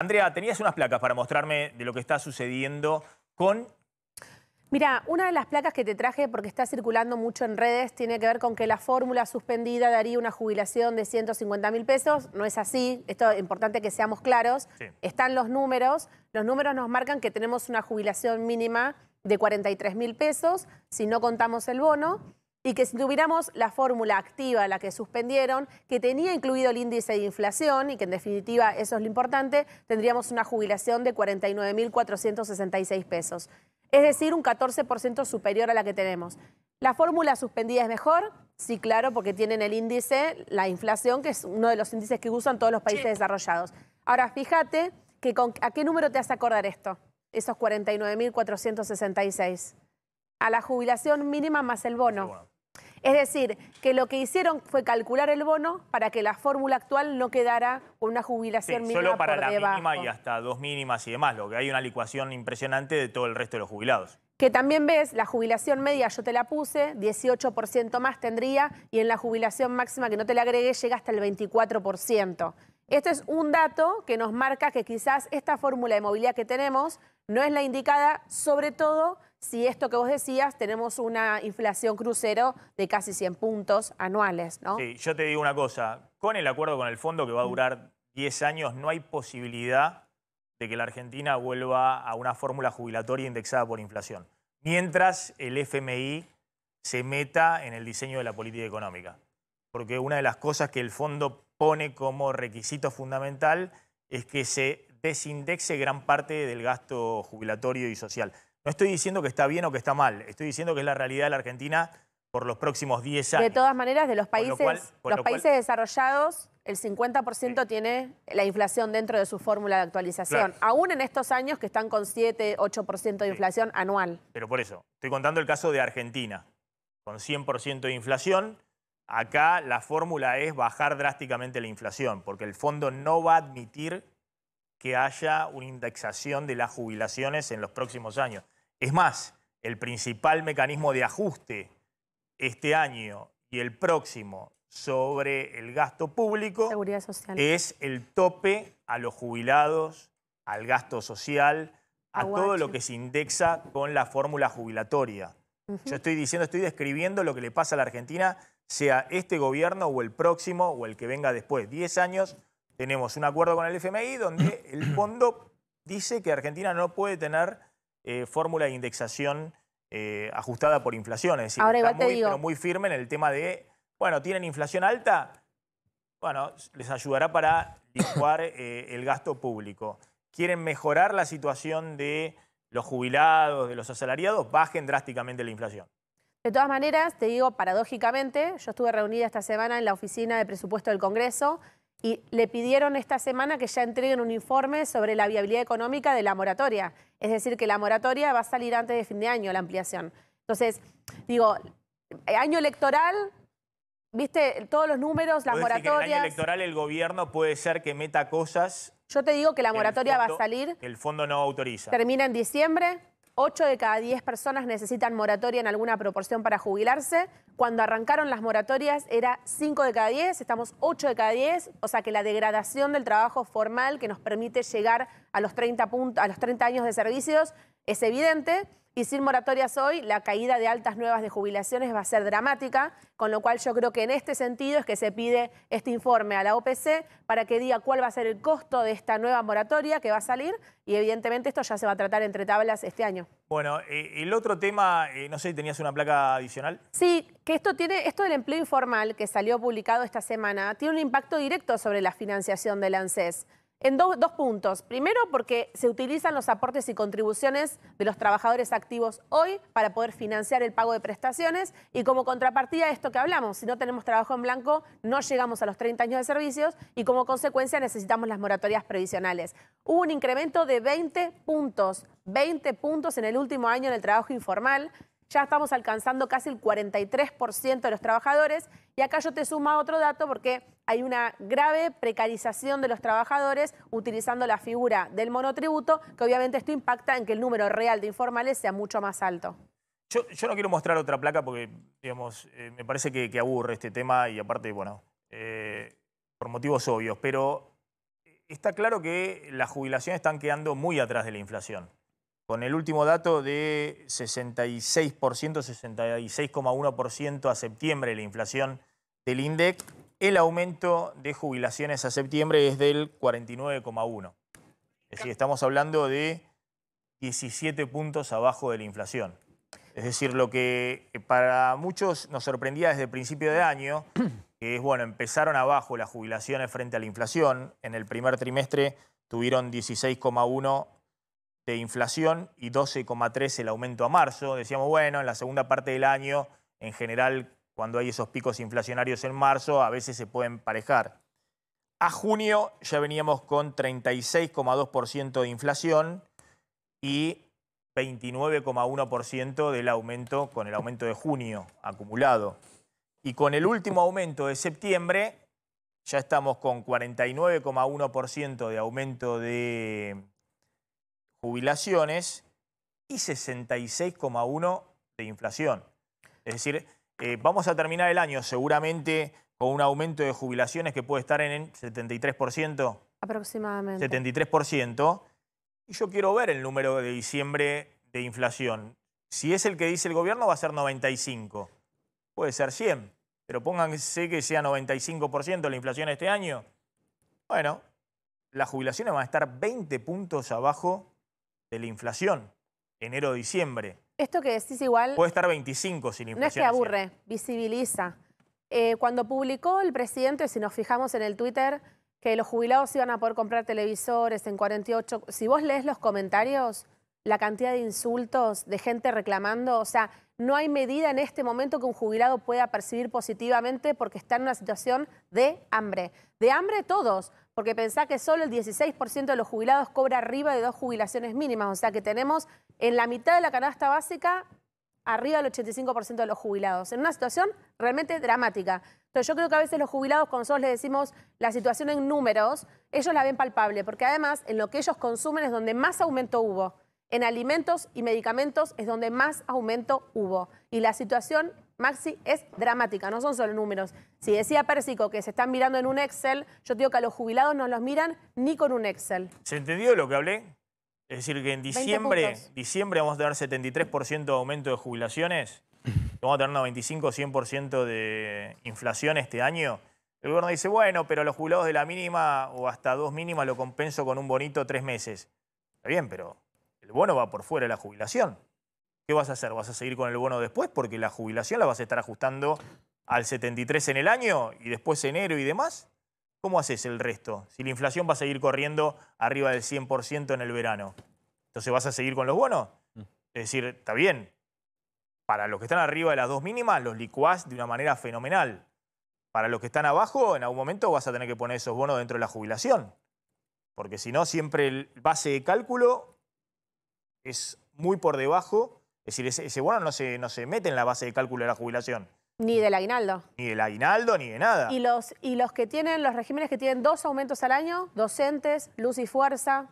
Andrea, tenías unas placas para mostrarme de lo que está sucediendo con... Mira, una de las placas que te traje, porque está circulando mucho en redes, tiene que ver con que la fórmula suspendida daría una jubilación de 150 mil pesos. No es así, esto es importante que seamos claros. Están los números, los números nos marcan que tenemos una jubilación mínima de 43 mil pesos, si no contamos el bono y que si tuviéramos la fórmula activa, la que suspendieron, que tenía incluido el índice de inflación y que en definitiva eso es lo importante, tendríamos una jubilación de 49.466 pesos. Es decir, un 14% superior a la que tenemos. ¿La fórmula suspendida es mejor? Sí, claro, porque tienen el índice, la inflación, que es uno de los índices que usan todos los países desarrollados. Ahora, fíjate que a qué número te hace acordar esto, esos 49.466. A la jubilación mínima más el bono. Es decir, que lo que hicieron fue calcular el bono para que la fórmula actual no quedara con una jubilación mínima solo para la mínima y hasta dos mínimas y demás, lo que hay una licuación impresionante de todo el resto de los jubilados. Que también ves, la jubilación media yo te la puse, 18% más tendría, y en la jubilación máxima que no te la agregué llega hasta el 24%. Esto es un dato que nos marca que quizás esta fórmula de movilidad que tenemos no es la indicada, sobre todo si esto que vos decías, tenemos una inflación crucero de casi 100 puntos anuales, ¿no? Sí, yo te digo una cosa, con el acuerdo con el fondo que va a durar 10 años, no hay posibilidad de que la Argentina vuelva a una fórmula jubilatoria indexada por inflación, mientras el FMI se meta en el diseño de la política económica. Porque una de las cosas que el fondo pone como requisito fundamental es que se desindexe gran parte del gasto jubilatorio y social. No estoy diciendo que está bien o que está mal, estoy diciendo que es la realidad de la Argentina por los próximos 10 años. De todas maneras, de los países, los países desarrollados, el 50% tiene la inflación dentro de su fórmula de actualización, aún en estos años que están con 7, 8% de inflación anual. Pero por eso, estoy contando el caso de Argentina, con 100% de inflación. Acá la fórmula es bajar drásticamente la inflación, porque el fondo no va a admitir que haya una indexación de las jubilaciones en los próximos años. Es más, el principal mecanismo de ajuste este año y el próximo sobre el gasto público es el tope a los jubilados, al gasto social, a todo lo que se indexa con la fórmula jubilatoria. Yo estoy diciendo, estoy describiendo lo que le pasa a la Argentina, sea este gobierno o el próximo o el que venga después. Diez años tenemos un acuerdo con el FMI donde el fondo dice que Argentina no puede tener eh, fórmula de indexación eh, ajustada por inflación. Es decir, Ahora, está muy, muy firme en el tema de, bueno, tienen inflación alta, bueno, les ayudará para licuar eh, el gasto público. Quieren mejorar la situación de los jubilados, de los asalariados, bajen drásticamente la inflación. De todas maneras, te digo paradójicamente, yo estuve reunida esta semana en la oficina de presupuesto del Congreso y le pidieron esta semana que ya entreguen un informe sobre la viabilidad económica de la moratoria. Es decir, que la moratoria va a salir antes de fin de año, la ampliación. Entonces, digo, año electoral, viste todos los números, la moratoria. en el año electoral el gobierno puede ser que meta cosas. Yo te digo que la moratoria va a salir. El fondo no autoriza. Termina en diciembre, 8 de cada 10 personas necesitan moratoria en alguna proporción para jubilarse. Cuando arrancaron las moratorias era 5 de cada 10, estamos 8 de cada 10, o sea que la degradación del trabajo formal que nos permite llegar a los 30, a los 30 años de servicios es evidente. Y sin moratorias hoy, la caída de altas nuevas de jubilaciones va a ser dramática, con lo cual yo creo que en este sentido es que se pide este informe a la OPC para que diga cuál va a ser el costo de esta nueva moratoria que va a salir y evidentemente esto ya se va a tratar entre tablas este año. Bueno, eh, el otro tema, eh, no sé si tenías una placa adicional. Sí, que esto tiene, esto del empleo informal que salió publicado esta semana, tiene un impacto directo sobre la financiación del ANSES. En dos puntos. Primero, porque se utilizan los aportes y contribuciones de los trabajadores activos hoy para poder financiar el pago de prestaciones y como contrapartida esto que hablamos, si no tenemos trabajo en blanco, no llegamos a los 30 años de servicios y como consecuencia necesitamos las moratorias previsionales. Hubo un incremento de 20 puntos, 20 puntos en el último año en el trabajo informal ya estamos alcanzando casi el 43% de los trabajadores. Y acá yo te suma otro dato porque hay una grave precarización de los trabajadores utilizando la figura del monotributo, que obviamente esto impacta en que el número real de informales sea mucho más alto. Yo, no quiero mostrar otra placa porque, digamos, eh, me parece que, aburre este tema y aparte, bueno, eh, por motivos obvios, pero está claro que las jubilaciones están quedando muy atrás de la inflación con el último dato de 66%, 66,1% a septiembre la inflación del INDEC, el aumento de jubilaciones a septiembre es del 49,1%. Es decir, estamos hablando de 17 puntos abajo de la inflación. Es decir, lo que para muchos nos sorprendía desde el principio de año, que es, bueno, empezaron abajo las jubilaciones frente a la inflación, en el primer trimestre tuvieron 16,1 de inflación y 12,3 el aumento a marzo. Decíamos, bueno, en la segunda parte del año, en general, cuando hay esos picos inflacionarios en marzo, a veces se pueden parejar. A junio ya veníamos con 36,2% de inflación y 29,1% del aumento con el aumento de junio acumulado. Y con el último aumento de septiembre ya estamos con 49,1% de aumento de jubilaciones y 66,1 de inflación. Es decir, eh, vamos a terminar el año seguramente con un aumento de jubilaciones que puede estar en el 73%. Aproximadamente. 73%. Y yo quiero ver el número de diciembre de inflación. Si es el que dice el gobierno, va a ser 95. Puede ser 100. Pero pónganse que sea 95% la inflación este año. Bueno, las jubilaciones van a estar 20 puntos abajo de la inflación, enero-diciembre. Esto que decís igual... Puede estar 25 sin inflación. No es que aburre, visibiliza. Eh, cuando publicó el presidente, si nos fijamos en el Twitter, que los jubilados iban a poder comprar televisores en 48... Si vos lees los comentarios, la cantidad de insultos, de gente reclamando, o sea, no hay medida en este momento que un jubilado pueda percibir positivamente porque está en una situación de hambre. De hambre todos, porque pensá que solo el 16% de los jubilados cobra arriba de dos jubilaciones mínimas, o sea que tenemos en la mitad de la canasta básica arriba del 85% de los jubilados, en una situación realmente dramática. Entonces yo creo que a veces los jubilados, cuando nosotros les decimos la situación en números, ellos la ven palpable, porque además en lo que ellos consumen es donde más aumento hubo. En alimentos y medicamentos es donde más aumento hubo. Y la situación Maxi es dramática, no son solo números. Si decía Pérsico que se están mirando en un Excel, yo digo que a los jubilados no los miran ni con un Excel. ¿Se entendió lo que hablé? Es decir, que en diciembre, diciembre vamos a tener 73% de aumento de jubilaciones, vamos a tener 95 100% de inflación este año. El gobierno dice, bueno, pero los jubilados de la mínima o hasta dos mínimas lo compenso con un bonito tres meses. Está bien, pero el bono va por fuera de la jubilación. ¿qué vas a hacer? ¿Vas a seguir con el bono después? Porque la jubilación la vas a estar ajustando al 73 en el año y después enero y demás. ¿Cómo haces el resto? Si la inflación va a seguir corriendo arriba del 100% en el verano, entonces vas a seguir con los bonos. Mm. Es decir, está bien. Para los que están arriba de las dos mínimas, los licuás de una manera fenomenal. Para los que están abajo, en algún momento vas a tener que poner esos bonos dentro de la jubilación. Porque si no, siempre el base de cálculo es muy por debajo es decir, ese, bueno no se, no se mete en la base de cálculo de la jubilación. Ni del aguinaldo. Ni del aguinaldo, ni de nada. ¿Y los, y los que tienen, los regímenes que tienen dos aumentos al año, docentes, luz y fuerza?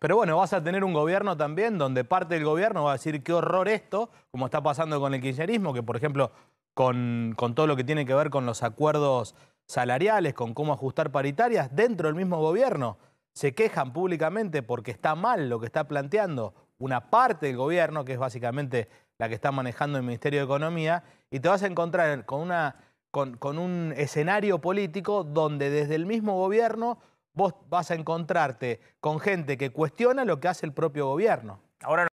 Pero bueno, vas a tener un gobierno también donde parte del gobierno va a decir qué horror esto, como está pasando con el kirchnerismo, que por ejemplo, con, con todo lo que tiene que ver con los acuerdos salariales, con cómo ajustar paritarias, dentro del mismo gobierno se quejan públicamente porque está mal lo que está planteando una parte del gobierno, que es básicamente la que está manejando el Ministerio de Economía, y te vas a encontrar con, una, con, un escenario político donde desde el mismo gobierno vos vas a encontrarte con gente que cuestiona lo que hace el propio gobierno. Ahora